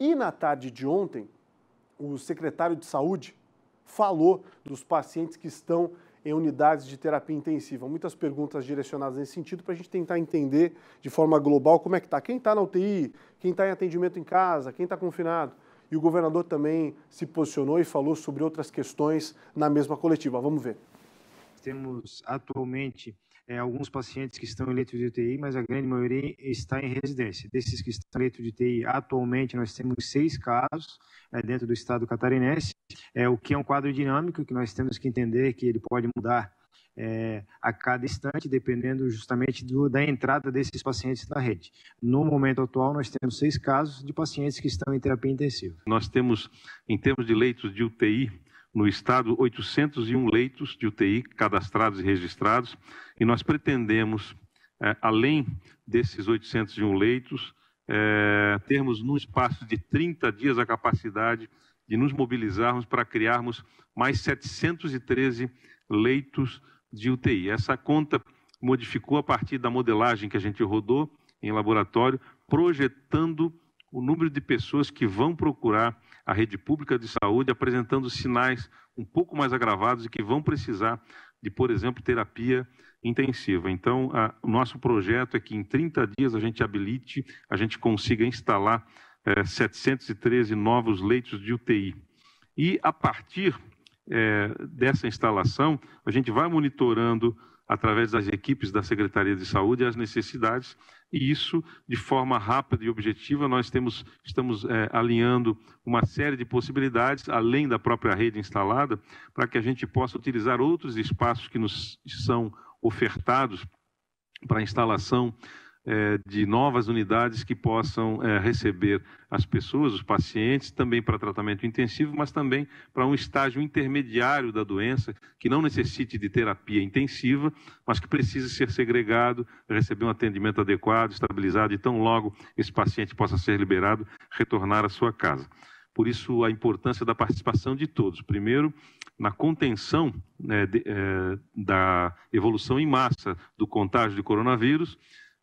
E na tarde de ontem, o secretário de Saúde falou dos pacientes que estão em unidades de terapia intensiva. Muitas perguntas direcionadas nesse sentido para a gente tentar entender de forma global como é que está. Quem está na UTI, quem está em atendimento em casa, quem está confinado. E o governador também se posicionou e falou sobre outras questões na mesma coletiva. Vamos ver temos atualmente é, alguns pacientes que estão em leito de UTI, mas a grande maioria está em residência. Desses que estão em leito de UTI, atualmente nós temos seis casos é, dentro do estado catarinense, é, o que é um quadro dinâmico que nós temos que entender que ele pode mudar é, a cada instante, dependendo justamente do, da entrada desses pacientes na rede. No momento atual, nós temos seis casos de pacientes que estão em terapia intensiva. Nós temos, em termos de leitos de UTI, no estado 801 leitos de UTI cadastrados e registrados, e nós pretendemos, eh, além desses 801 leitos, eh, termos num espaço de 30 dias a capacidade de nos mobilizarmos para criarmos mais 713 leitos de UTI. Essa conta modificou a partir da modelagem que a gente rodou em laboratório, projetando o número de pessoas que vão procurar a rede pública de saúde apresentando sinais um pouco mais agravados e que vão precisar de, por exemplo, terapia intensiva. Então, a, o nosso projeto é que em 30 dias a gente habilite, a gente consiga instalar é, eh, 713 novos leitos de UTI. E a partir é, dessa instalação, a gente vai monitorando através das equipes da Secretaria de Saúde, as necessidades, e isso, de forma rápida e objetiva, nós temos, estamos é, alinhando uma série de possibilidades, além da própria rede instalada, para que a gente possa utilizar outros espaços que nos são ofertados para instalação é, de novas unidades que possam é, receber as pessoas, os pacientes, também para tratamento intensivo, mas também para um estágio intermediário da doença, que não necessite de terapia intensiva, mas que precise ser segregado, receber um atendimento adequado, estabilizado, e tão logo esse paciente possa ser liberado, retornar à sua casa. Por isso, a importância da participação de todos. Primeiro, na contenção né, de, é, da evolução em massa do contágio de coronavírus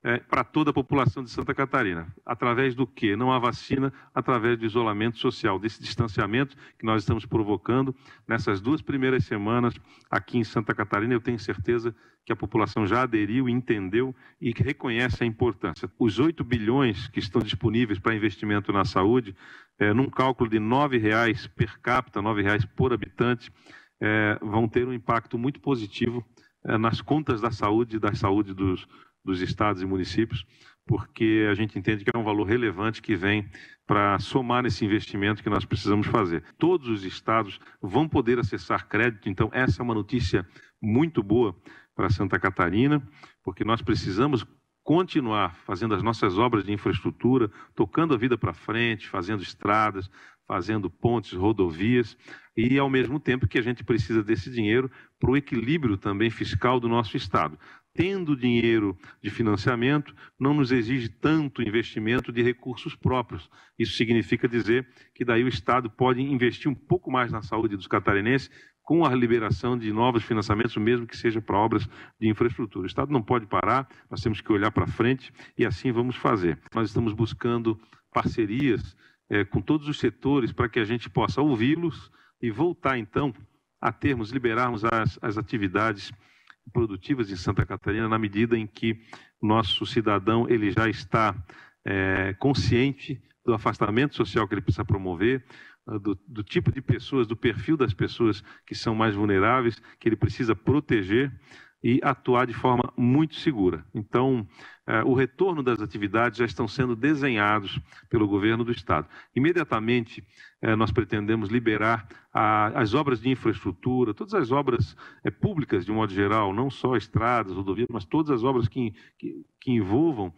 é, para toda a população de Santa Catarina. Através do que? Não há vacina, através do isolamento social, desse distanciamento que nós estamos provocando nessas duas primeiras semanas aqui em Santa Catarina. Eu tenho certeza que a população já aderiu, entendeu e reconhece a importância. Os 8 bilhões que estão disponíveis para investimento na saúde, é, num cálculo de R$ 9,00 per capita, R$ 9,00 por habitante, é, vão ter um impacto muito positivo é, nas contas da saúde, e da saúde dos, dos estados e municípios, porque a gente entende que é um valor relevante que vem para somar nesse investimento que nós precisamos fazer. Todos os estados vão poder acessar crédito, então essa é uma notícia muito boa para Santa Catarina, porque nós precisamos continuar fazendo as nossas obras de infraestrutura, tocando a vida para frente, fazendo estradas, fazendo pontes, rodovias, e ao mesmo tempo que a gente precisa desse dinheiro para o equilíbrio também fiscal do nosso Estado tendo dinheiro de financiamento, não nos exige tanto investimento de recursos próprios. Isso significa dizer que daí o Estado pode investir um pouco mais na saúde dos catarinenses com a liberação de novos financiamentos, mesmo que seja para obras de infraestrutura. O Estado não pode parar, nós temos que olhar para frente e assim vamos fazer. Nós estamos buscando parcerias é, com todos os setores para que a gente possa ouvi-los e voltar então a termos, liberarmos as, as atividades produtivas em Santa Catarina na medida em que nosso cidadão ele já está é, consciente do afastamento social que ele precisa promover, ah, do, do, tipo de pessoas, do perfil das pessoas que são mais vulneráveis, que ele precisa proteger e atuar de forma muito segura. Então, eh, o retorno das atividades já estão sendo desenhados pelo governo do Estado. Imediatamente, eh, nós pretendemos liberar as obras de infraestrutura, todas as obras eh, públicas, de um modo geral, não só estradas, rodovias, mas todas as obras que, que, que envolvam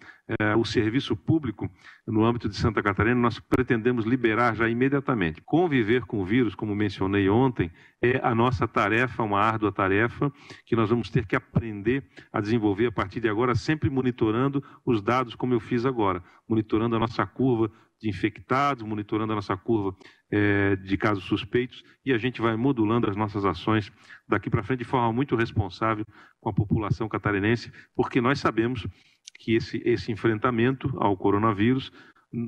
o serviço público no âmbito de Santa Catarina, nós pretendemos liberar já imediatamente. Conviver com o vírus, como mencionei ontem, é a nossa tarefa, uma árdua tarefa, que nós vamos ter que aprender a desenvolver a partir de agora, sempre monitorando monitorando os dados como eu fiz agora, monitorando a nossa curva de infectados, monitorando a nossa curva é, de casos suspeitos e a gente vai modulando as nossas ações daqui para frente de forma muito responsável com a população catarinense, porque nós sabemos que esse, esse enfrentamento ao coronavírus,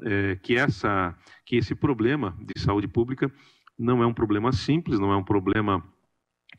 é, que, essa, que esse problema de saúde pública não é um problema simples, não é um problema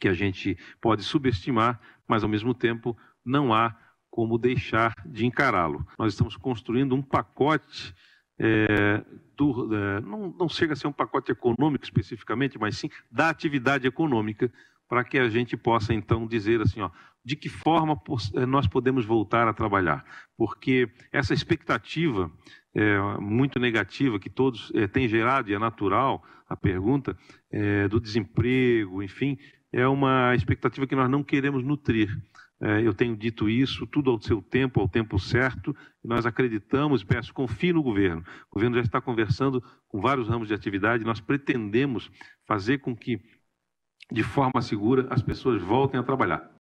que a gente pode subestimar, mas ao mesmo tempo não há como deixar de encará-lo. Nós estamos construindo um pacote é, do, é, não, não, chega a ser um pacote econômico especificamente, mas sim da atividade econômica, para que a gente possa então dizer assim, ó, de que forma é, nós podemos voltar a trabalhar, porque essa expectativa é, muito negativa que todos é, têm gerado e é natural a pergunta é, do desemprego, enfim, é uma expectativa que nós não queremos nutrir. É, eu tenho dito isso, tudo ao seu tempo, ao tempo certo, e nós acreditamos, peço, confie no governo. O governo já está conversando com vários ramos de atividade, nós pretendemos fazer com que, de forma segura, as pessoas voltem a trabalhar.